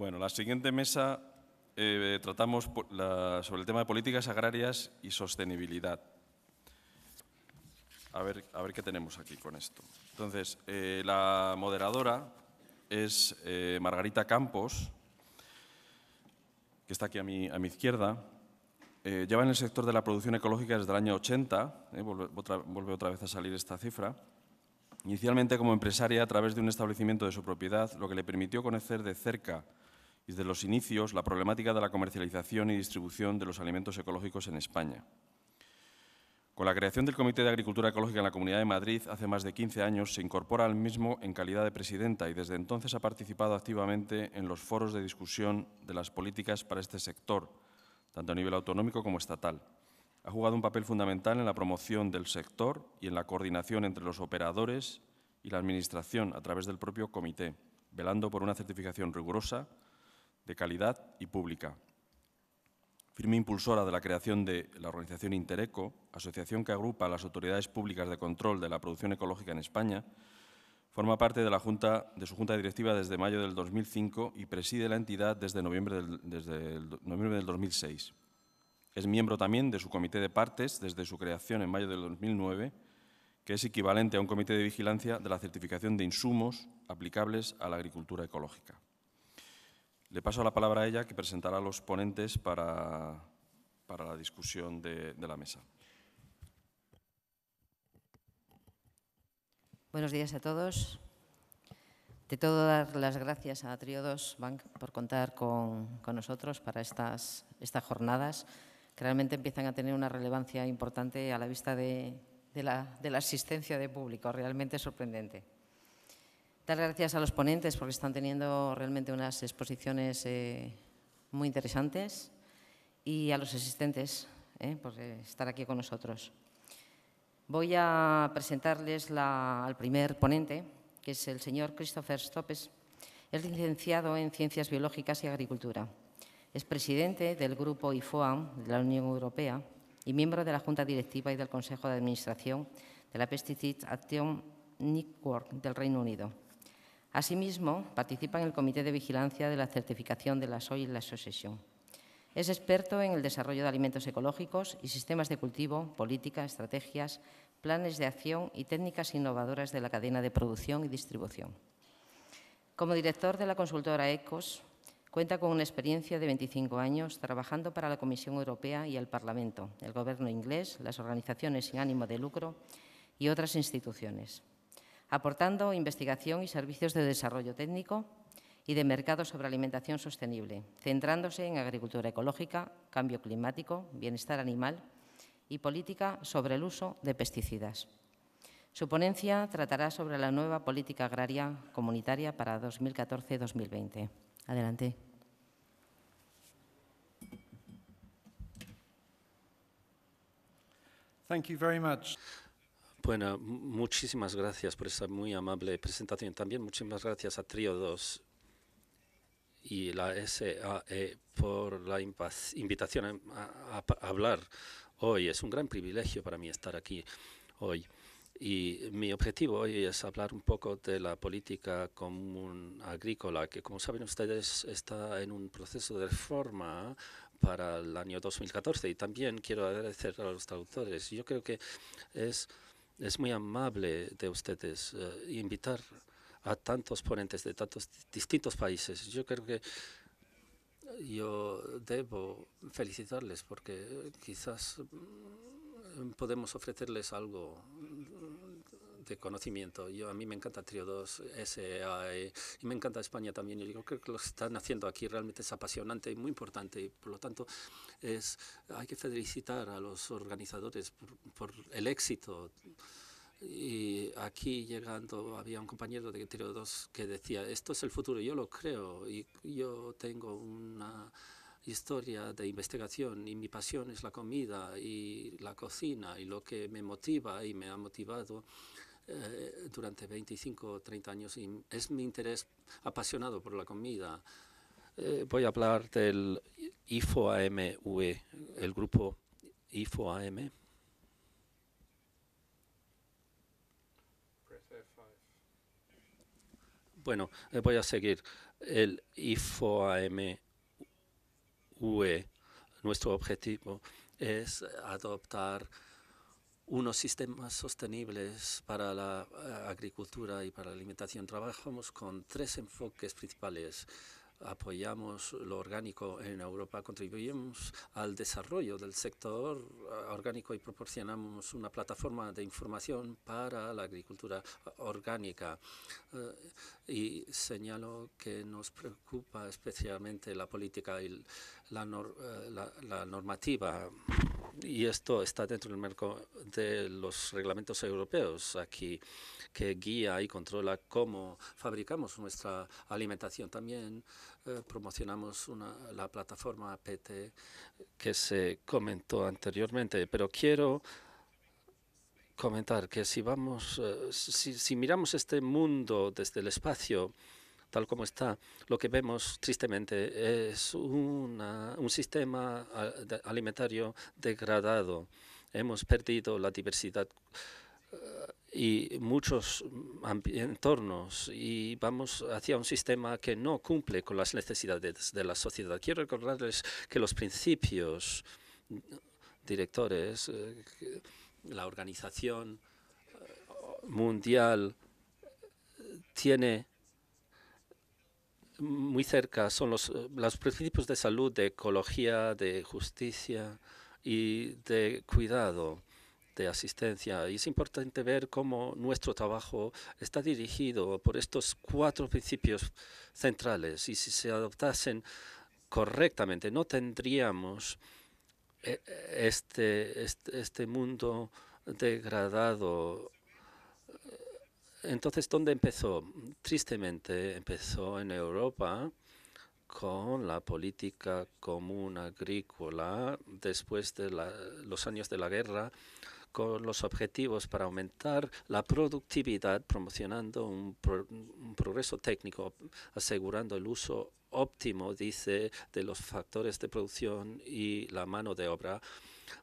Bueno, la siguiente mesa eh, tratamos sobre el tema de políticas agrarias y sostenibilidad. A ver, qué tenemos aquí con esto. Entonces, eh, la moderadora es eh, Margarita Campos, que está aquí a mi, izquierda. lleva en el sector de la producción ecológica desde el año 80, vuelve otra vez a salir esta cifra, inicialmente como empresaria a través de un establecimiento de su propiedad, lo que le permitió conocer de cerca desde los inicios la problemática de la comercialización y distribución de los alimentos ecológicos en España. Con la creación del Comité de Agricultura Ecológica en la Comunidad de Madrid hace más de 15 años, se incorpora al mismo en calidad de presidenta y desde entonces ha participado activamente en los foros de discusión de las políticas para este sector, tanto a nivel autonómico como estatal. Ha jugado un papel fundamental en la promoción del sector y en la coordinación entre los operadores y la Administración a través del propio comité, velando por una certificación rigurosa, de calidad y pública. Firme impulsora de la creación de la organización Intereco, asociación que agrupa a las autoridades públicas de control de la producción ecológica en España, forma parte de, la junta, de su junta directiva desde mayo del 2005 y preside la entidad desde noviembre desde el, noviembre del 2006. Es miembro también de su comité de partes desde su creación en mayo del 2009, que es equivalente a un comité de vigilancia de la certificación de insumos aplicables a la agricultura ecológica. Le paso la palabra a ella, que presentará a los ponentes para, la discusión de, la mesa. Buenos días a todos. De todo, dar las gracias a Triodos Bank por contar con, nosotros para estas, jornadas, que realmente empiezan a tener una relevancia importante a la vista de, la, de la asistencia de público, realmente sorprendente. Dar gracias a los ponentes porque están teniendo realmente unas exposiciones eh, muy interesantes y a los asistentes eh, por eh, estar aquí con nosotros. Voy a presentarles al primer ponente, que es el señor Christopher Stoppes. Es licenciado en Ciencias Biológicas y Agricultura. Es presidente del Grupo IFOA de la Unión Europea y miembro de la Junta Directiva y del Consejo de Administración de la Pesticide Action Network del Reino Unido. Asimismo, participa en el Comité de Vigilancia de la Certificación de la la Asociación. Es experto en el desarrollo de alimentos ecológicos y sistemas de cultivo, política, estrategias, planes de acción y técnicas innovadoras de la cadena de producción y distribución. Como director de la consultora ECOS, cuenta con una experiencia de 25 años trabajando para la Comisión Europea y el Parlamento, el Gobierno inglés, las organizaciones sin ánimo de lucro y otras instituciones aportando investigación y servicios de desarrollo técnico y de mercado sobre alimentación sostenible, centrándose en agricultura ecológica, cambio climático, bienestar animal y política sobre el uso de pesticidas. Su ponencia tratará sobre la nueva política agraria comunitaria para 2014-2020. Adelante. Thank you very much. Bueno, muchísimas gracias por esa muy amable presentación. También muchísimas gracias a Trio 2 y la SAE por la invitación a, a, hablar hoy. Es un gran privilegio para mí estar aquí hoy. Y mi objetivo hoy es hablar un poco de la política común agrícola, que como saben ustedes está en un proceso de reforma para el año 2014. Y también quiero agradecer a los traductores. Yo creo que es es muy amable de ustedes eh, invitar a tantos ponentes de tantos distintos países. Yo creo que yo debo felicitarles porque quizás mm, podemos ofrecerles algo este conocimiento. Yo, a mí me encanta Trio 2, SA, e, y, me encanta España también. Yo creo que lo que están haciendo aquí realmente es apasionante y muy importante. Y por lo tanto, es, hay que felicitar a los organizadores por, el éxito. Y aquí llegando había un compañero de Trio 2 que decía, esto es el futuro, yo lo creo, y yo tengo una historia de investigación y mi pasión es la comida y la cocina y lo que me motiva y me ha motivado eh, durante 25 o 30 años y es mi interés apasionado por la comida. Eh, voy a hablar del IFOAM-UE, el grupo IFOAM. Bueno, eh, voy a seguir. El IFOAM-UE, nuestro objetivo es adoptar unos sistemas sostenibles para la eh, agricultura y para la alimentación. Trabajamos con tres enfoques principales. Apoyamos lo orgánico en Europa, contribuimos al desarrollo del sector eh, orgánico y proporcionamos una plataforma de información para la agricultura eh, orgánica. y señalo que nos preocupa especialmente la política y la, normativa y esto está dentro del marco de los reglamentos europeos aquí, que guía y controla cómo fabricamos nuestra alimentación. También eh, promocionamos la plataforma PT que se comentó anteriormente, pero quiero comentar que si vamos, eh, si miramos este mundo desde el espacio, tal como está, lo que vemos tristemente es un sistema alimentario degradado. Hemos perdido la diversidad eh, y muchos entornos y vamos hacia un sistema que no cumple con las necesidades de la sociedad. Quiero recordarles que los principios mm, directores, eh, la organización eh, mundial tiene muy cerca son los, eh, los principios de salud, de ecología, de justicia y de cuidado, de asistencia. Y es importante ver cómo nuestro trabajo está dirigido por estos cuatro principios centrales. Y si se adoptasen correctamente, no tendríamos eh, este, este, este mundo degradado entonces, ¿dónde empezó? Tristemente empezó en Europa con la política común agrícola después de los años de la guerra, con los objetivos para aumentar la productividad, promocionando un, un progreso técnico, asegurando el uso óptimo, dice, de los factores de producción y la mano de obra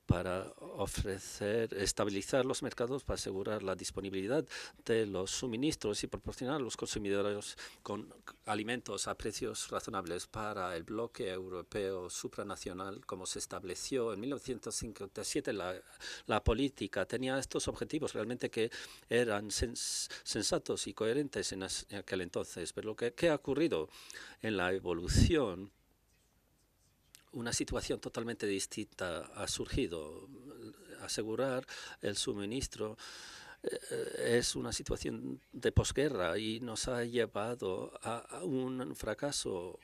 para ofrecer, estabilizar los mercados, para asegurar la disponibilidad de los suministros y proporcionar a los consumidores con alimentos a precios razonables para el bloque europeo supranacional, como se estableció en 1957. La, la política tenía estos objetivos realmente que eran sensatos y coherentes en, aquel entonces. Pero ¿qué ha ocurrido en la evolución? una situación totalmente distinta ha surgido. Asegurar el suministro eh, es una situación de posguerra y nos ha llevado a un fracaso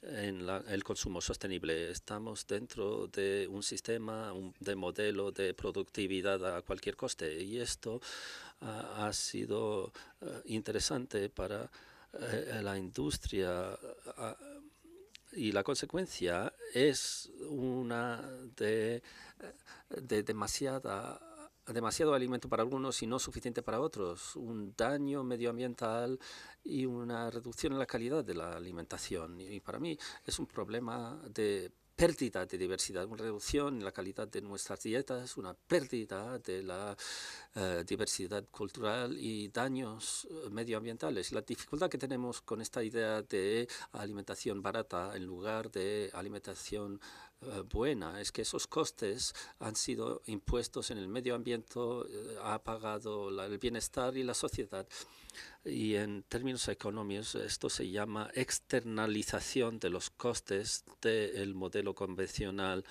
en el consumo sostenible. Estamos dentro de un sistema, un, de modelo de productividad a cualquier coste y esto ha sido eh, interesante para eh, la industria y la consecuencia es una de, de demasiada demasiado alimento para algunos y no suficiente para otros, un daño medioambiental y una reducción en la calidad de la alimentación. Y para mí es un problema de pérdida de diversidad, una reducción en la calidad de nuestras dietas, una pérdida de la eh, diversidad cultural y daños eh, medioambientales. La dificultad que tenemos con esta idea de alimentación barata en lugar de alimentación eh, buena es que esos costes han sido impuestos en el medio ambiente, eh, ha pagado el bienestar y la sociedad. Y en términos económicos, esto se llama externalización de los costes del modelo convencional.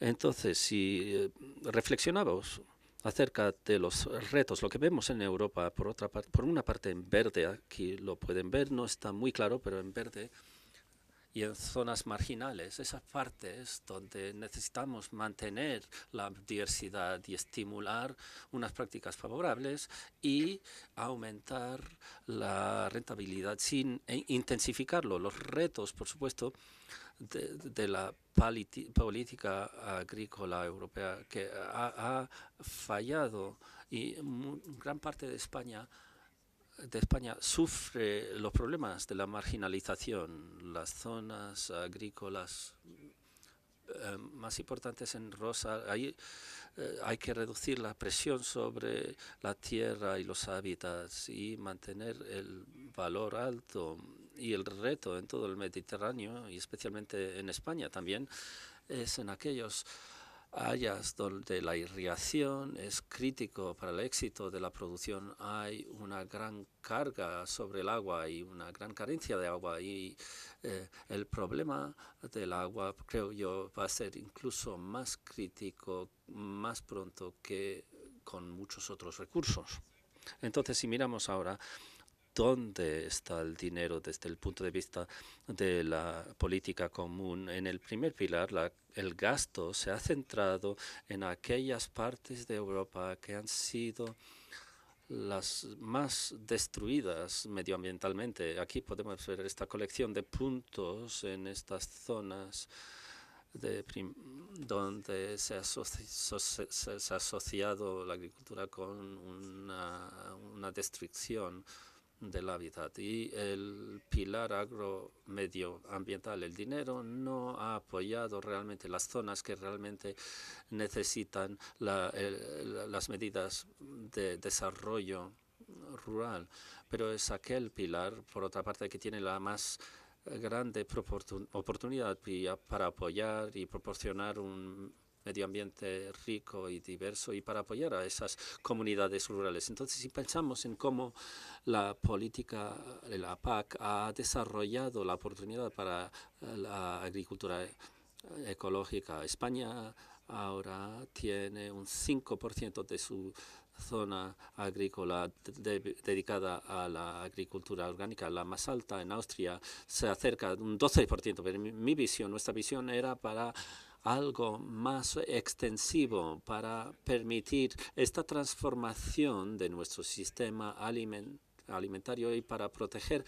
Entonces, si eh, reflexionamos acerca de los retos, lo que vemos en Europa, por, otra por una parte en verde, aquí lo pueden ver, no está muy claro, pero en verde y en zonas marginales, esas partes donde necesitamos mantener la diversidad y estimular unas prácticas favorables y aumentar la rentabilidad sin e intensificarlo. Los retos, por supuesto, de, la política agrícola europea que ha fallado y gran parte de España de España sufre los problemas de la marginalización. Las zonas agrícolas eh, más importantes en Rosa, ahí eh, hay que reducir la presión sobre la tierra y los hábitats y mantener el valor alto y el reto en todo el Mediterráneo y especialmente en España también es en aquellos Hayas donde la irrigación es crítico para el éxito de la producción hay una gran carga sobre el agua y una gran carencia de agua y eh, el problema del agua creo yo va a ser incluso más crítico más pronto que con muchos otros recursos. Entonces si miramos ahora dónde está el dinero desde el punto de vista de la política común. En el primer pilar, el gasto se ha centrado en aquellas partes de Europa que han sido las más destruidas medioambientalmente. Aquí podemos ver esta colección de puntos en estas zonas donde se ha, asociado la agricultura con una destrucción del hábitat y el pilar agro medioambiental, el dinero, no ha apoyado realmente las zonas que realmente necesitan las medidas de desarrollo rural. Pero es aquel pilar, por otra parte, que tiene la más grande oportunidad para apoyar y proporcionar un medio ambiente rico y diverso y para apoyar a esas comunidades rurales. Entonces, si pensamos en cómo la política, de la PAC, ha desarrollado la oportunidad para la agricultura ecológica, España ahora tiene un 5% de su zona agrícola dedicada a la agricultura orgánica, la más alta en Austria, se acerca a un 12%, pero mi visión, nuestra visión era para algo más extensivo para permitir esta transformación de nuestro sistema alimentario y para proteger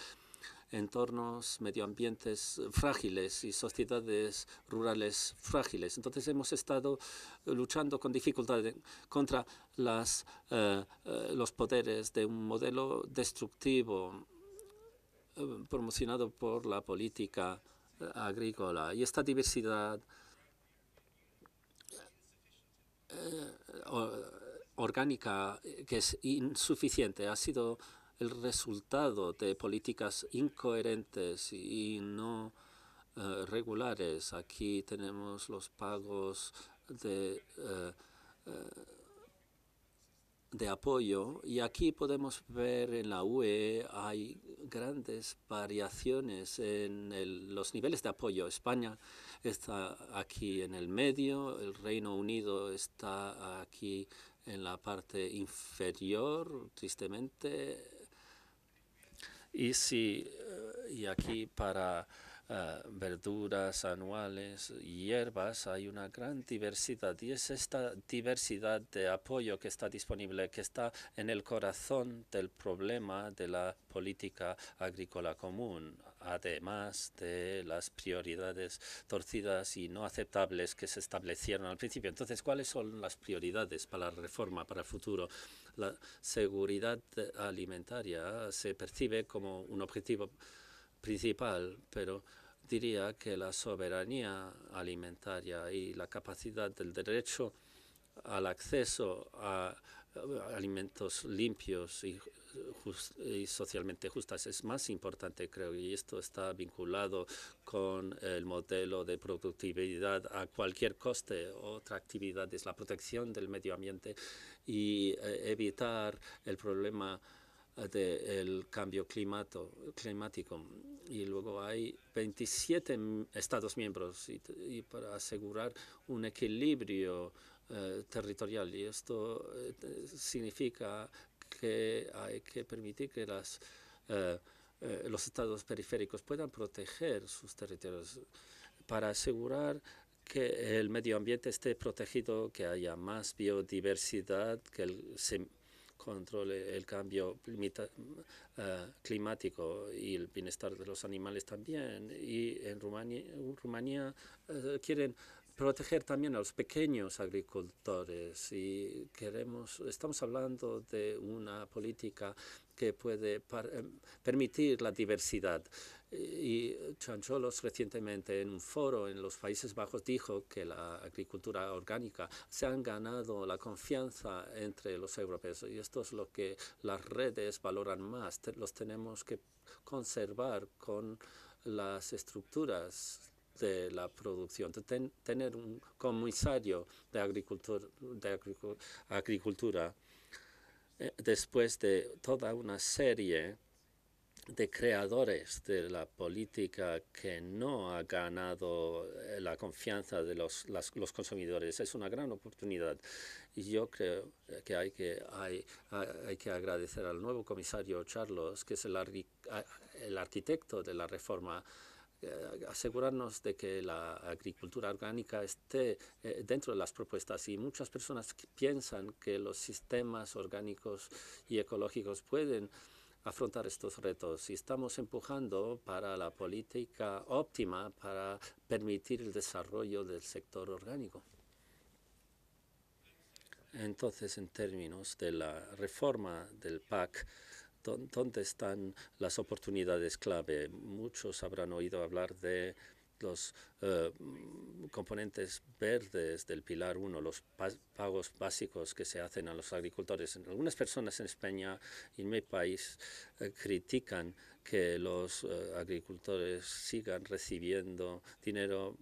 entornos, medioambientes frágiles y sociedades rurales frágiles. Entonces hemos estado eh, luchando con dificultad contra las, eh, eh, los poderes de un modelo destructivo promocionado por la política agrícola. Y esta diversidad eh, orgánica que es insuficiente ha sido el resultado de políticas incoherentes y no eh, regulares. Aquí tenemos los pagos de eh, de apoyo y aquí podemos ver en la UE hay grandes variaciones en los niveles de apoyo. España está aquí en el medio, el Reino Unido está aquí en la parte inferior, tristemente. Y, si, eh, y aquí para Ah, verduras anuales, hierbas, hay una gran diversidad y es esta diversidad de apoyo que está disponible, que está en el corazón del problema de la política agrícola común, además de las prioridades torcidas y no aceptables que se establecieron al principio. Entonces, ¿cuáles son las prioridades para la reforma, para el futuro? La seguridad alimentaria se percibe como un objetivo principal, pero diría que la soberanía alimentaria y la capacidad del derecho al acceso a alimentos limpios y, socialmente justos es más importante, creo, y esto está vinculado con el modelo de productividad a cualquier coste. Otra actividad es la protección del medio ambiente y eh, evitar el problema del cambio climático. Y luego hay 27 Estados miembros y, para asegurar un equilibrio eh, territorial. Y esto eh, significa que hay que permitir que las, eh, los estados periféricos puedan proteger sus territorios para asegurar que el medio ambiente esté protegido, que haya más biodiversidad, que el, controle eh, el cambio eh, climático y el bienestar de los animales también. Y en Rumanía, Rumanía eh, quieren proteger también a los pequeños agricultores y queremos, estamos hablando de una política que puede em, permitir la diversidad. Y Chancholos recientemente en un foro en los Países Bajos dijo que la agricultura orgánica se han ganado la confianza entre los europeos y esto es lo que las redes valoran más. Los tenemos que conservar con las estructuras de la producción, tener un comisario de agricultura eh, después de toda una serie de creadores de la política que no ha ganado eh, la confianza de los, consumidores. Es una gran oportunidad. Y yo creo que hay que, hay, que agradecer al nuevo comisario Charlos, que es el, el arquitecto de la reforma eh, asegurarnos de que la agricultura orgánica esté eh, dentro de las propuestas y muchas personas piensan que los sistemas orgánicos y ecológicos pueden afrontar estos retos y estamos empujando para la política óptima para permitir el desarrollo del sector orgánico. Entonces, en términos de la reforma del PAC, ¿Dónde están las oportunidades clave? Muchos habrán oído hablar de los eh, componentes verdes del Pilar 1, los pagos básicos que se hacen a los agricultores. Algunas personas en España y en mi país eh, critican que los eh, agricultores sigan recibiendo dinero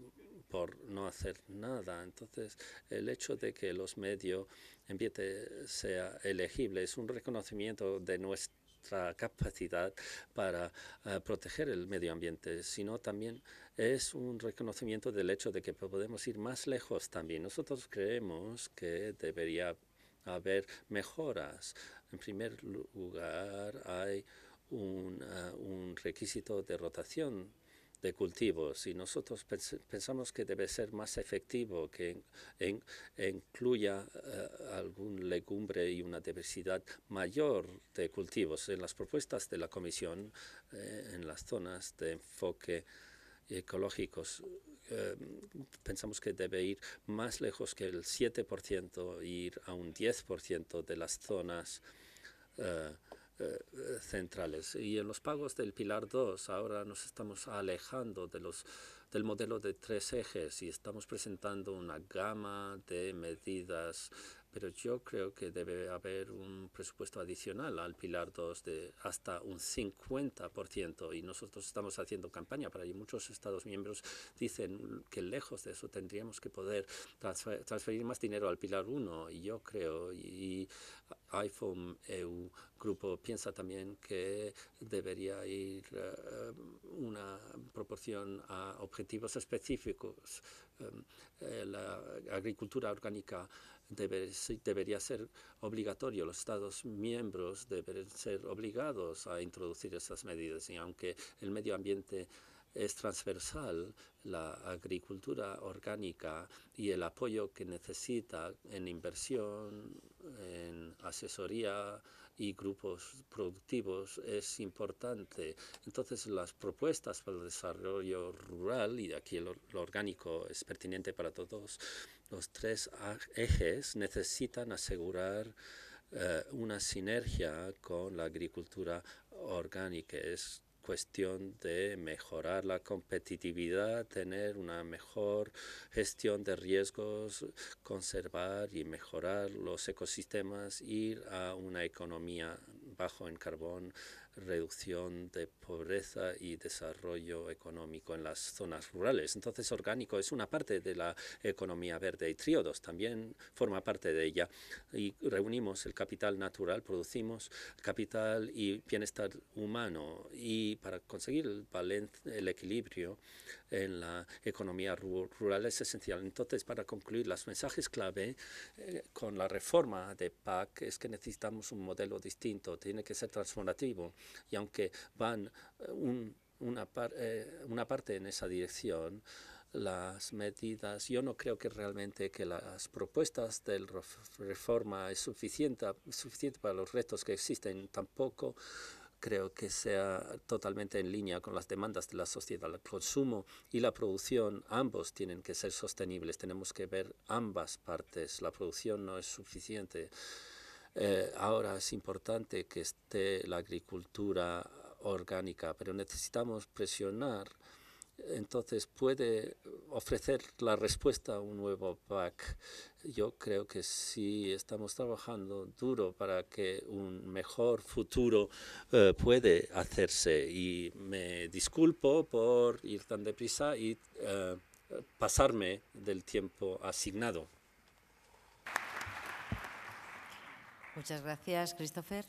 por no hacer nada. Entonces, el hecho de que los medios ambiente sea elegible. Es un reconocimiento de nuestra capacidad para eh, proteger el medio ambiente, sino también es un reconocimiento del hecho de que podemos ir más lejos también. Nosotros creemos que debería haber mejoras. En primer lugar, hay un eh, requisito de rotación de cultivos y nosotros pensamos que debe ser más efectivo, que en, incluya eh, algún legumbre y una diversidad mayor de cultivos. En las propuestas de la Comisión, eh, en las zonas de enfoque ecológicos, eh, pensamos que debe ir más lejos que el 7%, ir a un 10% de las zonas. Eh, centrales. Y en los pagos del Pilar 2 ahora nos estamos alejando de los, del modelo de tres ejes y estamos presentando una gama de medidas pero yo creo que debe haber un presupuesto adicional al Pilar 2 de hasta un 50%, y nosotros estamos haciendo campaña para ello. Muchos Estados miembros dicen que lejos de eso tendríamos que poder transferir más dinero al Pilar 1, y yo creo, y iPhone EU Grupo piensa también que debería ir eh, una proporción a objetivos específicos. Eh, eh, la agricultura orgánica debería ser obligatorio. Los Estados miembros deben ser obligados a introducir esas medidas. Y aunque el medio ambiente es transversal, la agricultura orgánica y el apoyo que necesita en inversión, en asesoría y grupos productivos es importante. Entonces, las propuestas para el desarrollo rural, y aquí lo, orgánico es pertinente para todos, los tres ejes necesitan asegurar eh, una sinergia con la agricultura orgánica. Es cuestión de mejorar la competitividad, tener una mejor gestión de riesgos, conservar y mejorar los ecosistemas, ir a una economía bajo en carbón reducción de pobreza y desarrollo económico en las zonas rurales. Entonces, orgánico es una parte de la economía verde y Tríodos también forma parte de ella. Y reunimos el capital natural, producimos capital y bienestar humano. Y para conseguir el, equilibrio en la economía rural es esencial. Entonces, para concluir, los mensajes clave eh, con la reforma de PAC es que necesitamos un modelo distinto, tiene que ser transformativo y aunque van eh, un, una, eh, una parte en esa dirección, las medidas, yo no creo que realmente que las propuestas de reforma es suficiente, suficiente para los retos que existen, tampoco creo que sea totalmente en línea con las demandas de la sociedad. El consumo y la producción, ambos tienen que ser sostenibles. Tenemos que ver ambas partes. La producción no es suficiente. Eh, ahora es importante que esté la agricultura orgánica, pero necesitamos presionar. Entonces puede ofrecer la respuesta a un nuevo PAC. Yo creo que sí estamos trabajando duro para que un mejor futuro eh, puede hacerse. Y me disculpo por ir tan deprisa y eh, pasarme del tiempo asignado. Muchas gracias, Christopher.